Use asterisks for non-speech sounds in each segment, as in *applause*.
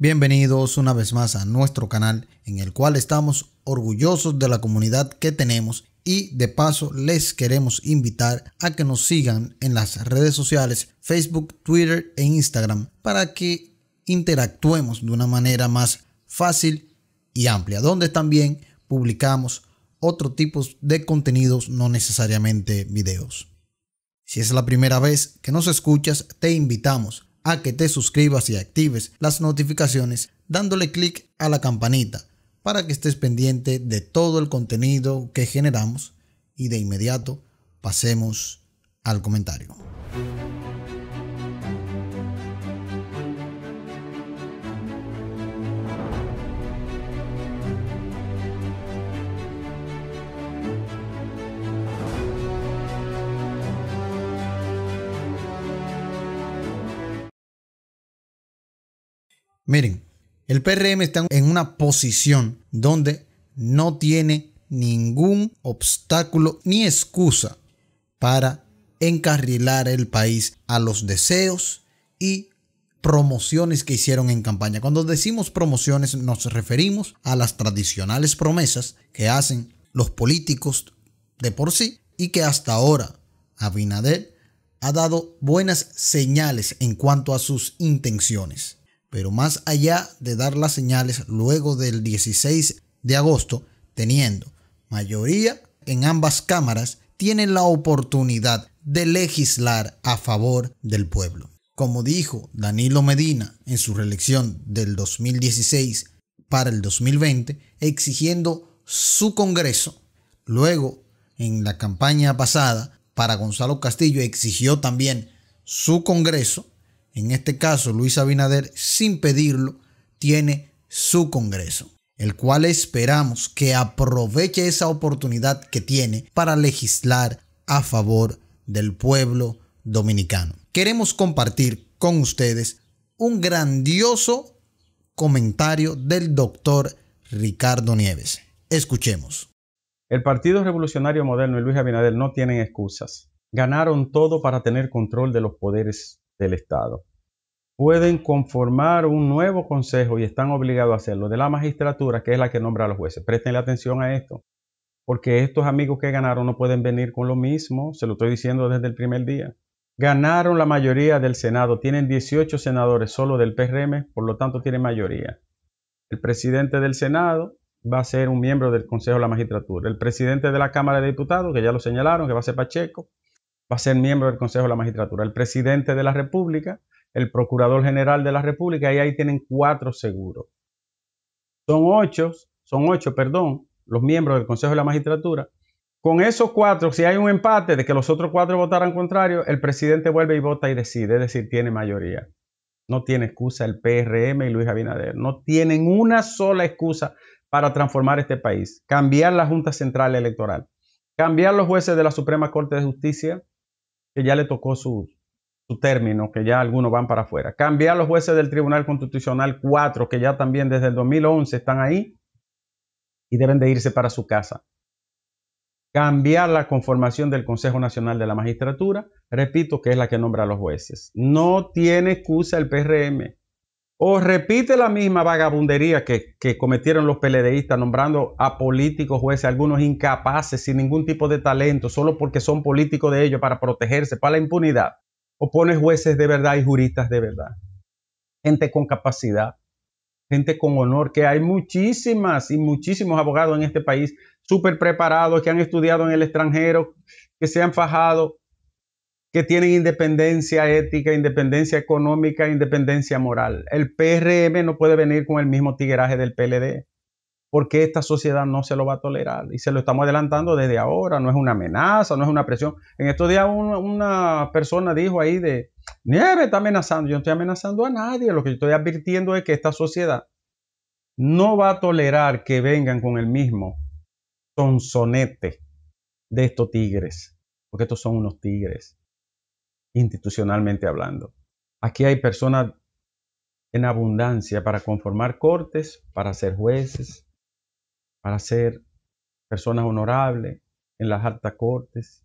Bienvenidos una vez más a nuestro canal en el cual estamos orgullosos de la comunidad que tenemos y de paso les queremos invitar a que nos sigan en las redes sociales Facebook, Twitter e Instagram para que interactuemos de una manera más fácil y amplia, donde también publicamos otro tipo de contenidos, no necesariamente videos. Si es la primera vez que nos escuchas, te invitamos a que te suscribas y actives las notificaciones dándole clic a la campanita para que estés pendiente de todo el contenido que generamos y de inmediato pasemos al comentario. Miren, el PRM está en una posición donde no tiene ningún obstáculo ni excusa para encarrilar el país a los deseos y promociones que hicieron en campaña. Cuando decimos promociones nos referimos a las tradicionales promesas que hacen los políticos de por sí y que hasta ahora Abinader ha dado buenas señales en cuanto a sus intenciones. Pero más allá de dar las señales luego del 16 de agosto, teniendo mayoría en ambas cámaras, tiene la oportunidad de legislar a favor del pueblo. Como dijo Danilo Medina en su reelección del 2016 para el 2020, exigiendo su Congreso. Luego, en la campaña pasada, para Gonzalo Castillo exigió también su Congreso en este caso Luis Abinader, sin pedirlo, tiene su Congreso, el cual esperamos que aproveche esa oportunidad que tiene para legislar a favor del pueblo dominicano. Queremos compartir con ustedes un grandioso comentario del doctor Ricardo Nieves. Escuchemos. El Partido Revolucionario Moderno y Luis Abinader no tienen excusas. Ganaron todo para tener control de los poderes del Estado pueden conformar un nuevo consejo y están obligados a hacerlo, de la magistratura, que es la que nombra a los jueces. Prestenle atención a esto, porque estos amigos que ganaron no pueden venir con lo mismo, se lo estoy diciendo desde el primer día. Ganaron la mayoría del Senado, tienen 18 senadores solo del PRM, por lo tanto tienen mayoría. El presidente del Senado va a ser un miembro del Consejo de la Magistratura. El presidente de la Cámara de Diputados, que ya lo señalaron, que va a ser Pacheco, va a ser miembro del Consejo de la Magistratura. El presidente de la República, el Procurador General de la República, y ahí tienen cuatro seguros. Son ocho, son ocho, perdón, los miembros del Consejo de la Magistratura. Con esos cuatro, si hay un empate de que los otros cuatro votaran contrario, el presidente vuelve y vota y decide, es decir, tiene mayoría. No tiene excusa el PRM y Luis Abinader. No tienen una sola excusa para transformar este país. Cambiar la Junta Central Electoral. Cambiar los jueces de la Suprema Corte de Justicia, que ya le tocó su, su término, que ya algunos van para afuera. Cambiar los jueces del Tribunal Constitucional 4, que ya también desde el 2011 están ahí y deben de irse para su casa. Cambiar la conformación del Consejo Nacional de la Magistratura, repito, que es la que nombra a los jueces. No tiene excusa el PRM. O repite la misma vagabundería que, que cometieron los PLDistas nombrando a políticos jueces, algunos incapaces, sin ningún tipo de talento, solo porque son políticos de ellos para protegerse, para la impunidad o pones jueces de verdad y juristas de verdad. Gente con capacidad, gente con honor, que hay muchísimas y muchísimos abogados en este país súper preparados, que han estudiado en el extranjero, que se han fajado, que tienen independencia ética, independencia económica, independencia moral. El PRM no puede venir con el mismo tigueraje del PLD porque esta sociedad no se lo va a tolerar. Y se lo estamos adelantando desde ahora, no es una amenaza, no es una presión. En estos días una, persona dijo ahí de, Nieve está amenazando, yo no estoy amenazando a nadie, lo que yo estoy advirtiendo es que esta sociedad no va a tolerar que vengan con el mismo sonsonete de estos tigres, porque estos son unos tigres, institucionalmente hablando. Aquí hay personas en abundancia para conformar cortes, para ser jueces, para ser personas honorables en las altas cortes,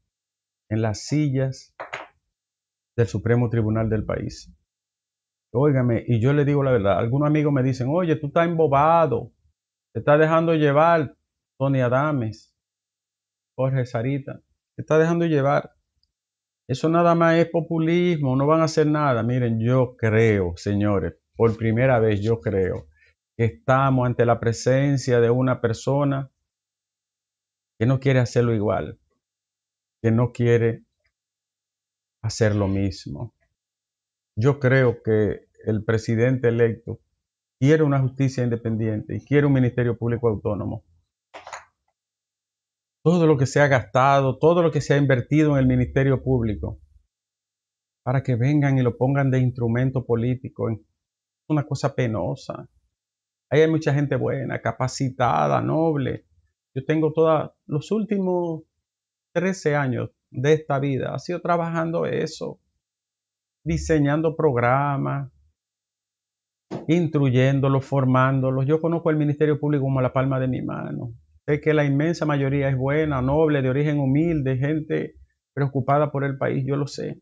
en las sillas del Supremo Tribunal del país. Óigame, y yo le digo la verdad, algunos amigos me dicen, oye, tú estás embobado, te estás dejando llevar, Tony Adames, Jorge Sarita, te estás dejando llevar. Eso nada más es populismo, no van a hacer nada. Miren, yo creo, señores, por primera vez yo creo que estamos ante la presencia de una persona que no quiere hacerlo igual, que no quiere hacer lo mismo. Yo creo que el presidente electo quiere una justicia independiente y quiere un ministerio público autónomo. Todo lo que se ha gastado, todo lo que se ha invertido en el ministerio público, para que vengan y lo pongan de instrumento político, es una cosa penosa hay mucha gente buena, capacitada, noble. Yo tengo todos los últimos 13 años de esta vida, ha sido trabajando eso, diseñando programas, instruyéndolos, formándolos. Yo conozco el Ministerio Público como la palma de mi mano. Sé que la inmensa mayoría es buena, noble, de origen humilde, gente preocupada por el país, yo lo sé.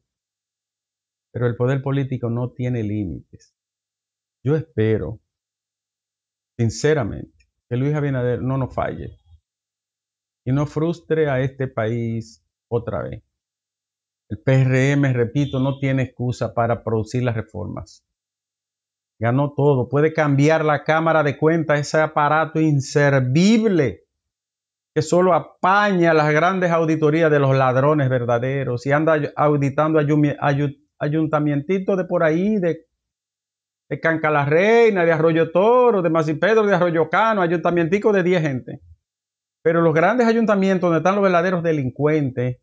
Pero el poder político no tiene límites. Yo espero sinceramente, que Luis Abinader no nos falle y no frustre a este país otra vez. El PRM, repito, no tiene excusa para producir las reformas. Ganó todo. Puede cambiar la Cámara de Cuentas, ese aparato inservible que solo apaña las grandes auditorías de los ladrones verdaderos y anda auditando ayuntamientitos de por ahí, de de Canca la Reina, de Arroyo Toro, de Pedro, de Arroyo Cano, ayuntamiento de 10 gente. Pero los grandes ayuntamientos donde están los verdaderos delincuentes,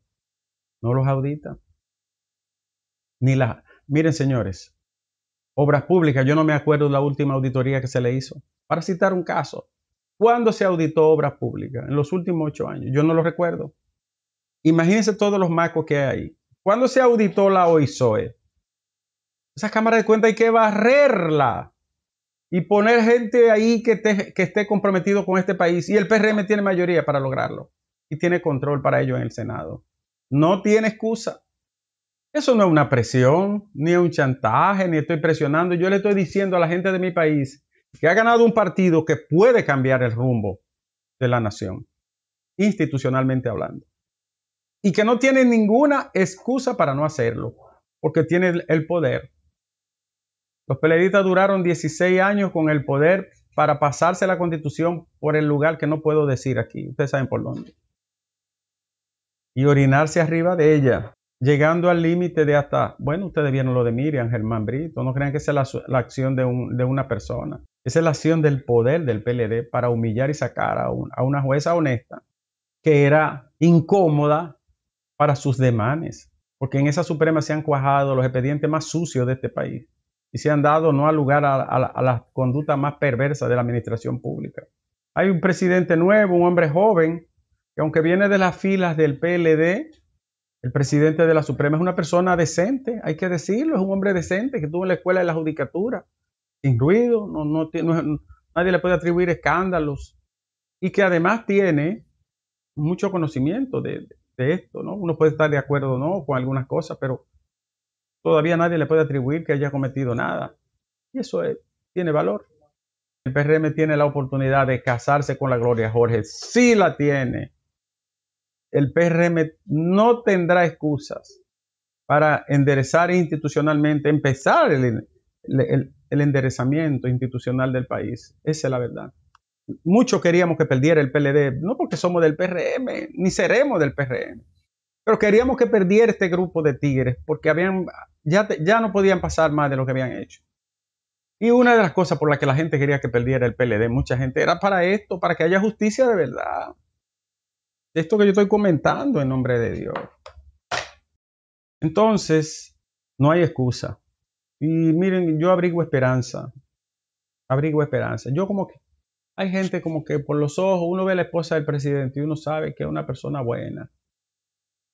no los auditan. Ni la... Miren, señores, obras públicas, yo no me acuerdo de la última auditoría que se le hizo. Para citar un caso, ¿cuándo se auditó obras públicas? En los últimos ocho años, yo no lo recuerdo. Imagínense todos los macos que hay ahí. ¿Cuándo se auditó la OISOE? Esas cámaras de cuenta hay que barrerla y poner gente ahí que, esté comprometido con este país. Y el PRM tiene mayoría para lograrlo y tiene control para ello en el Senado. No tiene excusa. Eso no es una presión, ni un chantaje, ni estoy presionando. Yo le estoy diciendo a la gente de mi país que ha ganado un partido que puede cambiar el rumbo de la nación, institucionalmente hablando. Y que no tiene ninguna excusa para no hacerlo, porque tiene el poder los peleaditas duraron 16 años con el poder para pasarse la constitución por el lugar que no puedo decir aquí. Ustedes saben por dónde. Y orinarse arriba de ella, llegando al límite de hasta, bueno, ustedes vieron lo de Miriam, Germán Brito, no crean que esa es la, acción de, una persona. Esa es la acción del poder del PLD para humillar y sacar a, a una jueza honesta que era incómoda para sus demanes, porque en esa suprema se han cuajado los expedientes más sucios de este país y se han dado no al lugar a, las la conducta más perversa de la administración pública. Hay un presidente nuevo, un hombre joven, que aunque viene de las filas del PLD, el presidente de la Suprema es una persona decente, hay que decirlo, es un hombre decente que tuvo en la escuela de la judicatura, sin ruido, no, no, nadie le puede atribuir escándalos y que además tiene mucho conocimiento de, de, esto, ¿no? Uno puede estar de acuerdo no con algunas cosas, pero Todavía nadie le puede atribuir que haya cometido nada. Y eso tiene valor. El PRM tiene la oportunidad de casarse con la Gloria Jorge. Sí la tiene. El PRM no tendrá excusas para enderezar institucionalmente, empezar el, el enderezamiento institucional del país. Esa es la verdad. Muchos queríamos que perdiera el PLD, no porque somos del PRM, ni seremos del PRM. Pero queríamos que perdiera este grupo de tigres porque habían, ya, ya no podían pasar más de lo que habían hecho. Y una de las cosas por las que la gente quería que perdiera el PLD, mucha gente, era para esto, para que haya justicia de verdad. Esto que yo estoy comentando en nombre de Dios. Entonces, no hay excusa. Y miren, yo abrigo esperanza. Abrigo esperanza. Yo como que hay gente como que por los ojos uno ve a la esposa del presidente y uno sabe que es una persona buena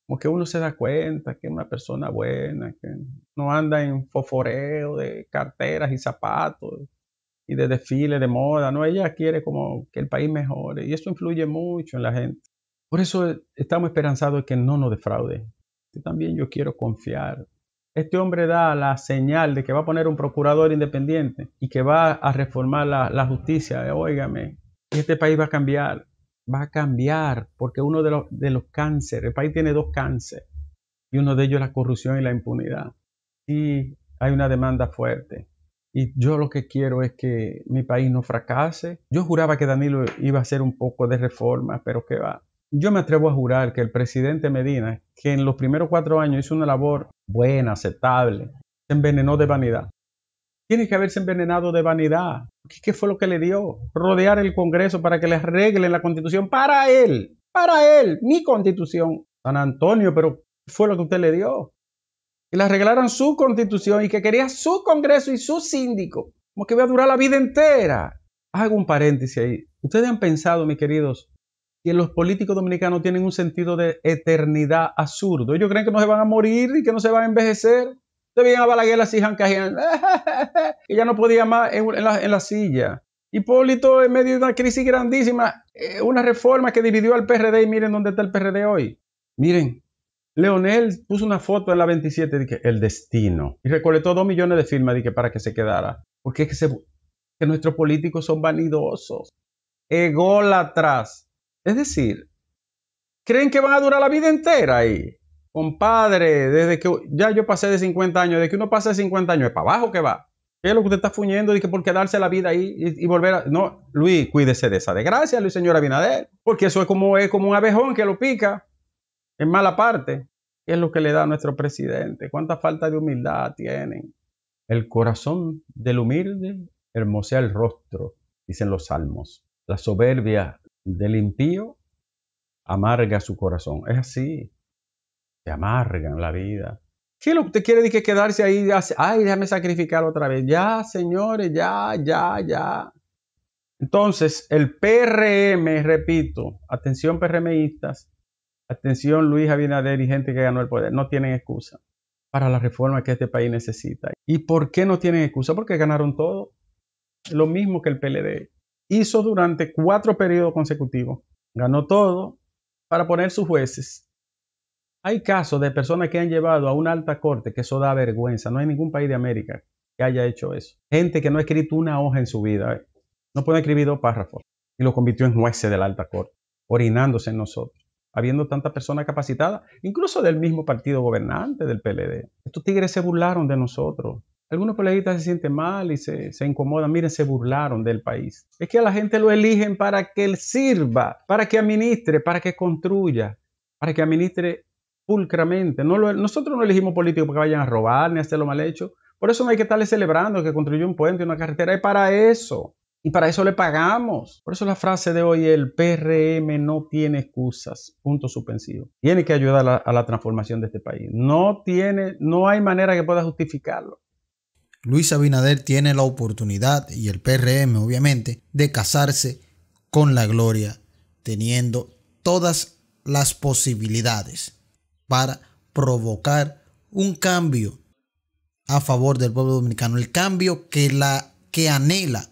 como que uno se da cuenta que es una persona buena, que no anda en foforeo de carteras y zapatos y de desfiles de moda, no, ella quiere como que el país mejore y eso influye mucho en la gente. Por eso estamos esperanzados de que no nos defraude. también yo quiero confiar. Este hombre da la señal de que va a poner un procurador independiente y que va a reformar la, justicia. Óigame, este país va a cambiar va a cambiar, porque uno de los, cánceres, el país tiene dos cánceres, y uno de ellos es la corrupción y la impunidad. Y hay una demanda fuerte. Y yo lo que quiero es que mi país no fracase. Yo juraba que Danilo iba a hacer un poco de reforma, pero que va. Yo me atrevo a jurar que el presidente Medina, que en los primeros cuatro años hizo una labor buena, aceptable, se envenenó de vanidad. Tiene que haberse envenenado de vanidad. ¿Qué fue lo que le dio? Rodear el Congreso para que le arregle la constitución para él, para él, mi constitución. San Antonio, pero fue lo que usted le dio. Que le arreglaron su constitución y que quería su Congreso y su síndico. Como que iba a durar la vida entera. Hago un paréntesis ahí. Ustedes han pensado, mis queridos, que los políticos dominicanos tienen un sentido de eternidad absurdo. Ellos creen que no se van a morir y que no se van a envejecer veían a Balaguer así jancajeando. *laughs* y ya no podía más en la, silla. Hipólito en medio de una crisis grandísima, eh, una reforma que dividió al PRD y miren dónde está el PRD hoy. Miren, Leonel puso una foto en la 27 de el destino y recolectó dos millones de firmas para que se quedara. Porque es que, que nuestros políticos son vanidosos, ególatras. Es decir, creen que van a durar la vida entera ahí. Compadre, desde que ya yo pasé de 50 años, desde que uno pasa de 50 años, es para abajo que va. es lo que usted está fuñendo? que por quedarse la vida ahí y, volver a. No, Luis, cuídese de esa desgracia, Luis, señor Abinader, porque eso es como, es como un abejón que lo pica en mala parte. es lo que le da a nuestro presidente? ¿Cuánta falta de humildad tienen? El corazón del humilde hermosea el rostro, dicen los salmos. La soberbia del impío amarga su corazón. Es así te amargan la vida. ¿Qué es lo que usted quiere que quedarse ahí? Ay, déjame sacrificar otra vez. Ya, señores, ya, ya, ya. Entonces, el PRM, repito, atención PRMistas, atención Luis Abinader y gente que ganó el poder, no tienen excusa para la reforma que este país necesita. ¿Y por qué no tienen excusa? Porque ganaron todo. Lo mismo que el PLD hizo durante cuatro periodos consecutivos. Ganó todo para poner sus jueces hay casos de personas que han llevado a una alta corte que eso da vergüenza. No hay ningún país de América que haya hecho eso. Gente que no ha escrito una hoja en su vida. Eh, no puede escribir dos párrafos. Y lo convirtió en jueces de la alta corte, orinándose en nosotros. Habiendo tanta persona capacitada, incluso del mismo partido gobernante del PLD. Estos tigres se burlaron de nosotros. Algunos PLDistas se sienten mal y se, se incomodan. Miren, se burlaron del país. Es que a la gente lo eligen para que él sirva, para que administre, para que construya, para que administre pulcramente. No nosotros no elegimos políticos para que vayan a robar ni a hacer lo mal hecho. Por eso no hay que estarle celebrando que construyó un puente, una carretera. Es para eso. Y para eso le pagamos. Por eso la frase de hoy, el PRM no tiene excusas, punto suspensivo. Tiene que ayudar a la, a la transformación de este país. No, tiene, no hay manera que pueda justificarlo. Luis Abinader tiene la oportunidad, y el PRM obviamente, de casarse con la gloria, teniendo todas las posibilidades para provocar un cambio a favor del pueblo dominicano, el cambio que, la, que anhela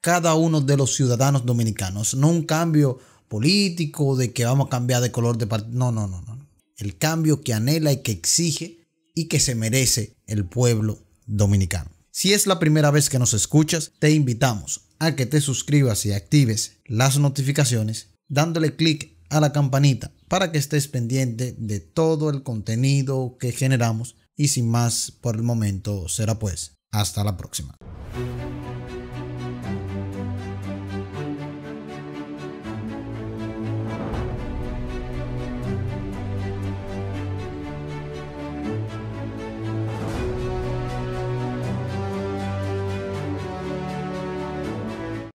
cada uno de los ciudadanos dominicanos, no un cambio político de que vamos a cambiar de color de partido, no, no, no, no, el cambio que anhela y que exige y que se merece el pueblo dominicano. Si es la primera vez que nos escuchas, te invitamos a que te suscribas y actives las notificaciones dándole clic a la campanita para que estés pendiente de todo el contenido que generamos y sin más por el momento será pues. Hasta la próxima.